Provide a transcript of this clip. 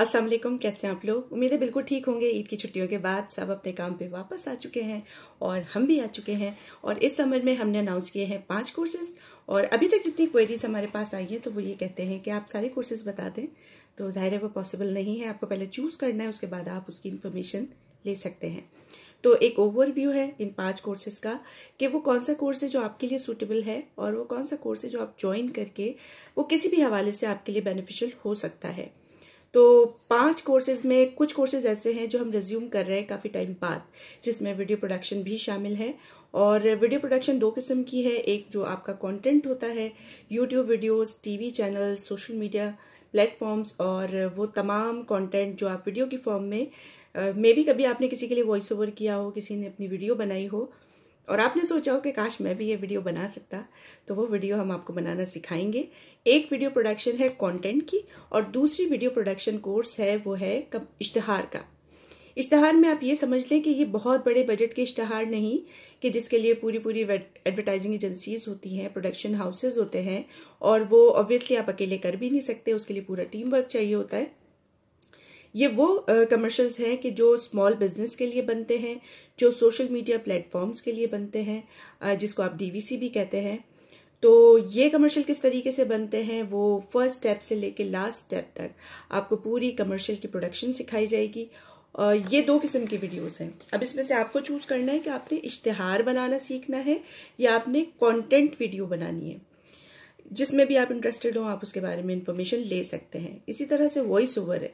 अस्सलाम वालेकुम कैसे हैं आप लोग उम्मीद है बिल्कुल ठीक होंगे ईद की छुट्टियों के बाद सब अपने काम पे वापस आ चुके हैं और हम भी आ चुके हैं और इस समर में हमने अनाउंस किए हैं पांच कोर्सेज और अभी तक जितनी क्वेरीज हमारे पास आई हैं तो वो ये कहते हैं कि आप सारे कोर्सेज बता दें तो जाहिर है वो पॉसिबल नहीं है आपको पहले चूज़ करना है उसके बाद आप उसकी इन्फॉर्मेशन ले सकते हैं तो एक ओवरव्यू है इन पांच कोर्सेज का कि वो कौन सा कोर्स है जो आपके लिए सूटेबल है और वो कौन सा कोर्स है जो आप ज्वाइन करके वो किसी भी हवाले से आपके लिए बेनिफिशियल हो सकता है तो पांच कोर्सेज में कुछ कोर्सेज ऐसे हैं जो हम रिज्यूम कर रहे हैं काफ़ी टाइम बाद जिसमें वीडियो प्रोडक्शन भी शामिल है और वीडियो प्रोडक्शन दो किस्म की है एक जो आपका कंटेंट होता है YouTube videos TV channels social media platforms और वो तमाम कंटेंट जो आप वीडियो की फॉर्म में मे भी कभी आपने किसी के लिए वॉइस ओवर किया हो किसी ने अपनी वीडियो बनाई हो और आपने सोचा हो कि काश मैं भी ये वीडियो बना सकता तो वो वीडियो हम आपको बनाना सिखाएंगे एक वीडियो प्रोडक्शन है कंटेंट की और दूसरी वीडियो प्रोडक्शन कोर्स है वो है कब इश्तहार का इश्तहार में आप ये समझ लें कि ये बहुत बड़े बजट के इश्तहार नहीं कि जिसके लिए पूरी पूरी एडवर्टाइजिंग एजेंसीज होती हैं प्रोडक्शन हाउसेज होते हैं और वो ऑब्वियसली आप अकेले कर भी नहीं सकते उसके लिए पूरा टीम वर्क चाहिए होता है ये वो कमर्शल्स हैं कि जो स्मॉल बिजनेस के लिए बनते हैं जो सोशल मीडिया प्लेटफॉर्म्स के लिए बनते हैं जिसको आप डी भी कहते हैं तो ये कमर्शियल किस तरीके से बनते हैं वो फर्स्ट स्टेप से लेके लास्ट स्टेप तक आपको पूरी कमर्शियल की प्रोडक्शन सिखाई जाएगी और ये दो किस्म की वीडियोस हैं अब इसमें से आपको चूज़ करना है कि आपने इश्तहार बनाना सीखना है या आपने कंटेंट वीडियो बनानी है जिसमें भी आप इंटरेस्टेड हो आप उसके बारे में इंफॉर्मेशन ले सकते हैं इसी तरह से वॉइस ओवर है